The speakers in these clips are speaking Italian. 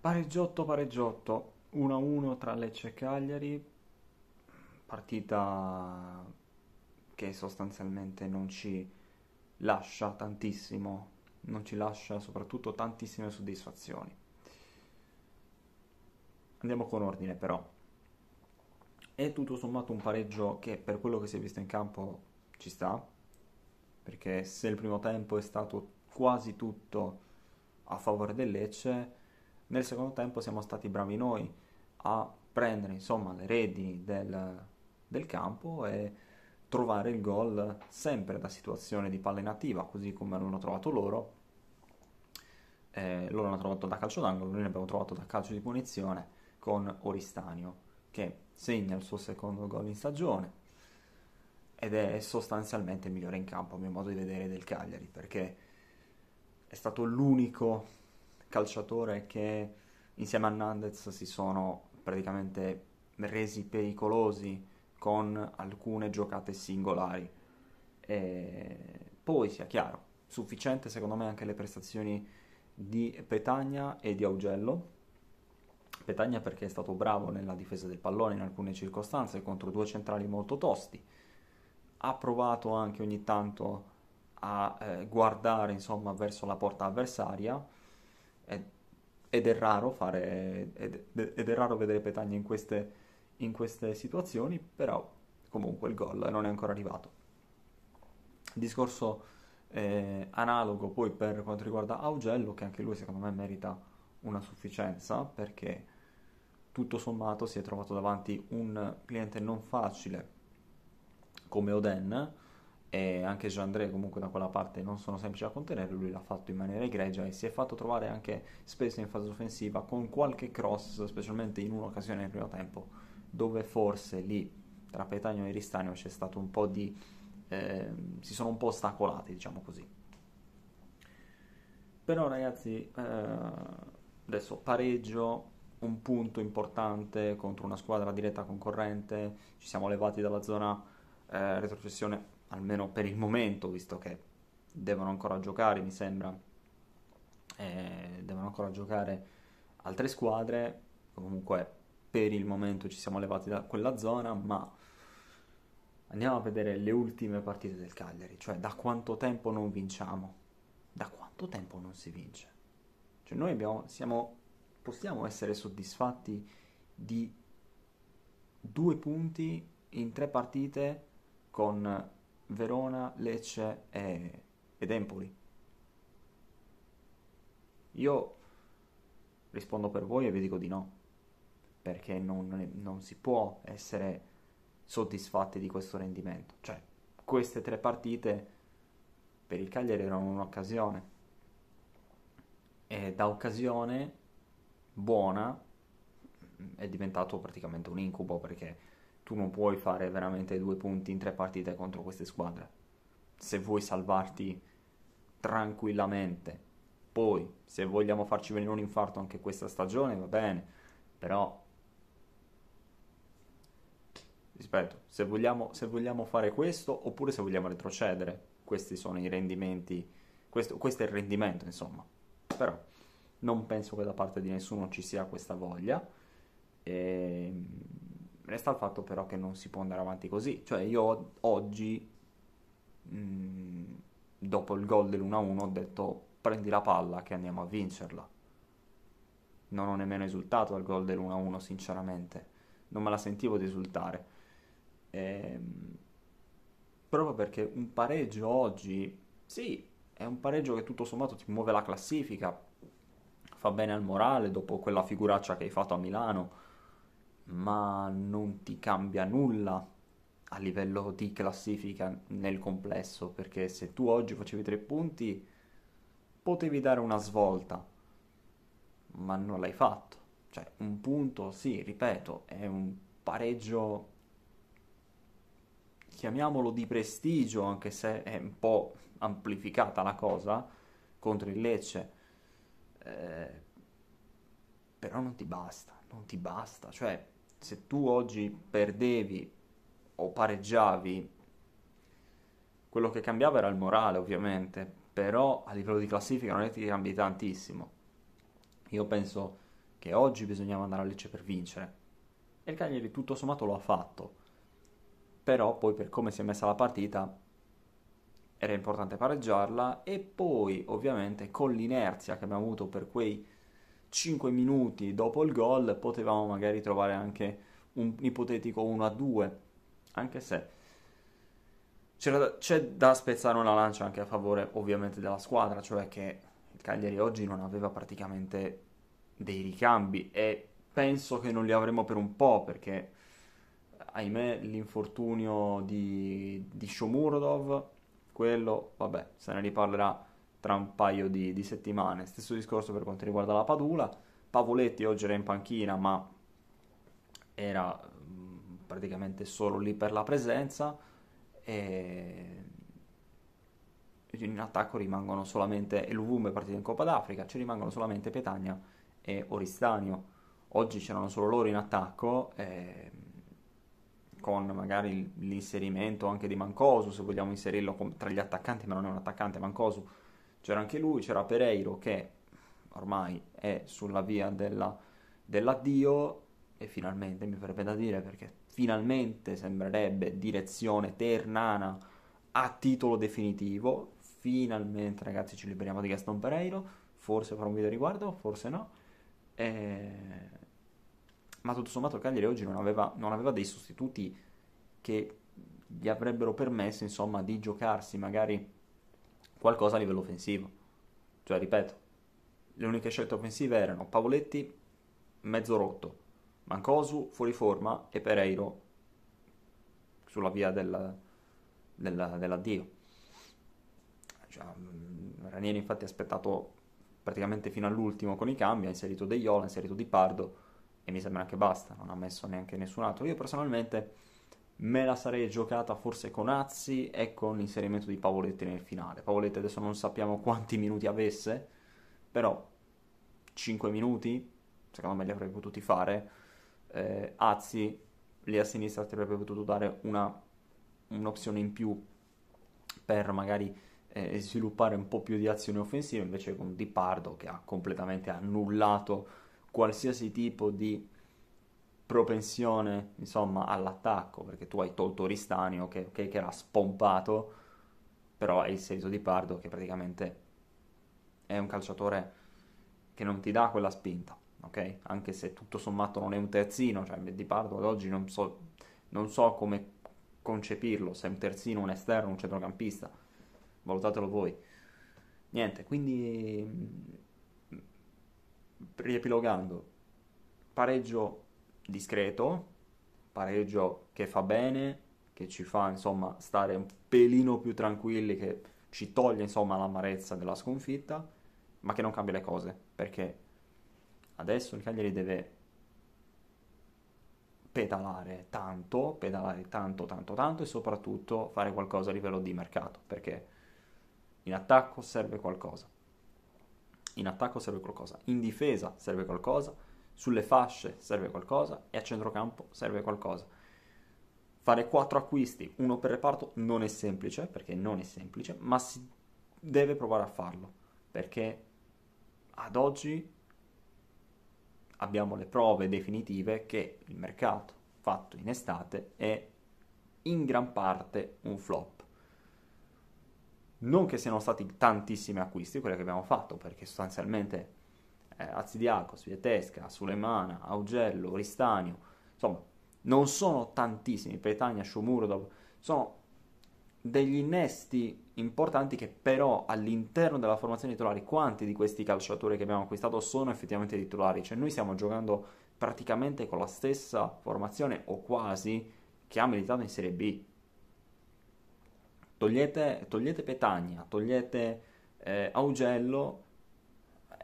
Pareggiotto, pareggiotto, 1-1 tra Lecce e Cagliari, partita che sostanzialmente non ci lascia tantissimo, non ci lascia soprattutto tantissime soddisfazioni. Andiamo con ordine però. È tutto sommato un pareggio che per quello che si è visto in campo ci sta, perché se il primo tempo è stato quasi tutto a favore del Lecce, nel secondo tempo siamo stati bravi noi a prendere insomma le redini del, del campo e trovare il gol sempre da situazione di palla inattiva, così come l'hanno trovato loro. Eh, loro l'hanno trovato da calcio d'angolo, noi l'abbiamo trovato da calcio di punizione con Oristanio che segna il suo secondo gol in stagione ed è sostanzialmente il migliore in campo a mio modo di vedere del Cagliari perché è stato l'unico calciatore che insieme a Nandez si sono praticamente resi pericolosi con alcune giocate singolari. E poi sia chiaro, sufficiente secondo me anche le prestazioni di Petagna e di Augello. Petagna perché è stato bravo nella difesa del pallone in alcune circostanze contro due centrali molto tosti. Ha provato anche ogni tanto a eh, guardare insomma verso la porta avversaria ed è raro fare ed, è raro vedere Petagna in queste, in queste situazioni però comunque il gol non è ancora arrivato discorso eh, analogo poi per quanto riguarda Augello che anche lui secondo me merita una sufficienza perché tutto sommato si è trovato davanti un cliente non facile come Oden e anche Jean André comunque da quella parte non sono semplici da contenere, lui l'ha fatto in maniera egregia e si è fatto trovare anche spesso in fase offensiva con qualche cross, specialmente in un'occasione nel primo tempo, dove forse lì tra Petagno e Ristagno c'è stato un po' di... Eh, si sono un po' ostacolati, diciamo così. Però ragazzi, eh, adesso pareggio, un punto importante contro una squadra diretta concorrente, ci siamo levati dalla zona eh, retrocessione almeno per il momento, visto che devono ancora giocare, mi sembra, eh, devono ancora giocare altre squadre, comunque per il momento ci siamo levati da quella zona, ma andiamo a vedere le ultime partite del Cagliari, cioè da quanto tempo non vinciamo, da quanto tempo non si vince. Cioè noi abbiamo, siamo, possiamo essere soddisfatti di due punti in tre partite con Verona, Lecce e, ed Empoli. Io rispondo per voi e vi dico di no, perché non, non, si può essere soddisfatti di questo rendimento. Cioè, queste tre partite per il Cagliari erano un'occasione. E da occasione buona è diventato praticamente un incubo perché tu non puoi fare veramente due punti in tre partite contro queste squadre. Se vuoi salvarti tranquillamente. Poi, se vogliamo farci venire un infarto anche questa stagione, va bene, però... rispetto, se vogliamo, se vogliamo fare questo oppure se vogliamo retrocedere, questi sono i rendimenti, questo, questo è il rendimento insomma. Però non penso che da parte di nessuno ci sia questa voglia. Ehm... Resta il fatto però che non si può andare avanti così. Cioè io oggi, mh, mm, dopo il gol dell'1-1, ho detto prendi la palla che andiamo a vincerla. Non ho nemmeno esultato al gol dell'1-1 sinceramente. Non me la sentivo di esultare. Ehm, proprio perché un pareggio oggi, sì, è un pareggio che tutto sommato ti muove la classifica, fa bene al morale dopo quella figuraccia che hai fatto a Milano ma non ti cambia nulla a livello di classifica nel complesso, perché se tu oggi facevi tre punti potevi dare una svolta, ma non l'hai fatto. Cioè, un punto, sì, ripeto, è un pareggio, chiamiamolo di prestigio, anche se è un po' amplificata la cosa, contro il Lecce. Eh, però non ti basta, non ti basta, cioè se tu oggi perdevi o pareggiavi, quello che cambiava era il morale ovviamente, però a livello di classifica non è che ti cambi tantissimo. Io penso che oggi bisognava andare a Lecce per vincere e il Cagliari tutto sommato lo ha fatto, però poi per come si è messa la partita era importante pareggiarla e poi ovviamente con l'inerzia che abbiamo avuto per quei 5 minuti dopo il gol potevamo magari trovare anche un ipotetico 1-2, a anche se da, c'è da spezzare una lancia anche a favore ovviamente della squadra, cioè che il Cagliari oggi non aveva praticamente dei ricambi e penso che non li avremo per un po' perché ahimè l'infortunio di, di Shomurodov, quello vabbè se ne riparlerà tra un paio di, di settimane. Stesso discorso per quanto riguarda la Padula. Pavoletti oggi era in panchina, ma era mm, praticamente solo lì per la presenza. E in attacco rimangono solamente Eluvum è partito in Coppa d'Africa, ci rimangono solamente Petagna e Oristanio. Oggi c'erano solo loro in attacco, eh, con magari l'inserimento anche di Mancosu, se vogliamo inserirlo tra gli attaccanti, ma non è un attaccante Mancosu, c'era anche lui, c'era Pereiro che ormai è sulla via della, dell'addio e finalmente mi verrebbe da dire perché finalmente sembrerebbe direzione ternana a titolo definitivo finalmente ragazzi ci liberiamo di Gaston Pereiro forse farò un video a riguardo forse no e... ma tutto sommato il Cagliari oggi non aveva, non aveva dei sostituti che gli avrebbero permesso insomma di giocarsi magari qualcosa a livello offensivo. Cioè, ripeto, le uniche scelte offensive erano Pavoletti mezzo rotto, Mancosu fuori forma e Pereiro sulla via del, del, dell'addio. Cioè, mm, Ranieri infatti ha aspettato praticamente fino all'ultimo con i cambi, ha inserito De Iola, ha inserito Di Pardo e mi sembra che basta, non ha messo neanche nessun altro. Io personalmente me la sarei giocata forse con Azzi e con l'inserimento di Pavoletti nel finale. Pavoletti adesso non sappiamo quanti minuti avesse, però 5 minuti, secondo me li avrei potuti fare. Eh, Azzi lì a sinistra ti avrebbe potuto dare una, un'opzione in più per magari eh, sviluppare un po' più di azione offensiva, invece con Di Pardo che ha completamente annullato qualsiasi tipo di propensione, insomma, all'attacco, perché tu hai tolto Ristanio che, okay, che era spompato, però è il senso di Pardo che praticamente è un calciatore che non ti dà quella spinta, ok? Anche se tutto sommato non è un terzino, cioè di Pardo ad oggi non so, non so come concepirlo, se è un terzino, un esterno, un centrocampista, valutatelo voi. Niente, quindi mm, riepilogando, pareggio discreto, pareggio che fa bene, che ci fa insomma stare un pelino più tranquilli, che ci toglie insomma l'amarezza della sconfitta, ma che non cambia le cose, perché adesso il Cagliari deve pedalare tanto, pedalare tanto, tanto, tanto e soprattutto fare qualcosa a livello di mercato, perché in attacco serve qualcosa. In attacco serve qualcosa, in difesa serve qualcosa sulle fasce serve qualcosa e a centrocampo serve qualcosa. Fare quattro acquisti, uno per reparto, non è semplice, perché non è semplice, ma si deve provare a farlo, perché ad oggi abbiamo le prove definitive che il mercato fatto in estate è in gran parte un flop. Non che siano stati tantissimi acquisti quelli che abbiamo fatto, perché sostanzialmente eh, Azzidiaco, Svietesca, Sulemana, Augello, Ristanio, insomma, non sono tantissimi, Petagna, Shomurodov, sono degli innesti importanti che però all'interno della formazione titolare quanti di questi calciatori che abbiamo acquistato sono effettivamente titolari? Cioè noi stiamo giocando praticamente con la stessa formazione o quasi che ha militato in Serie B. Togliete, togliete Petagna, togliete eh, Augello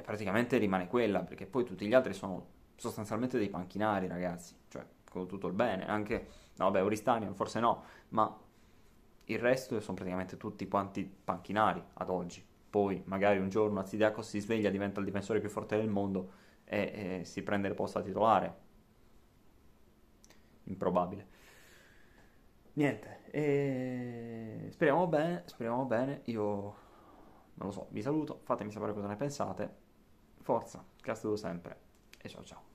praticamente rimane quella, perché poi tutti gli altri sono sostanzialmente dei panchinari, ragazzi, cioè con tutto il bene, anche, no beh, Oristanian forse no, ma il resto sono praticamente tutti quanti panchinari ad oggi. Poi magari un giorno Azidiakos si sveglia, diventa il difensore più forte del mondo e, e si prende il posto a titolare. Improbabile. Niente, e... speriamo bene, speriamo bene, io non lo so, vi saluto, fatemi sapere cosa ne pensate forza, cazzo sempre e ciao ciao.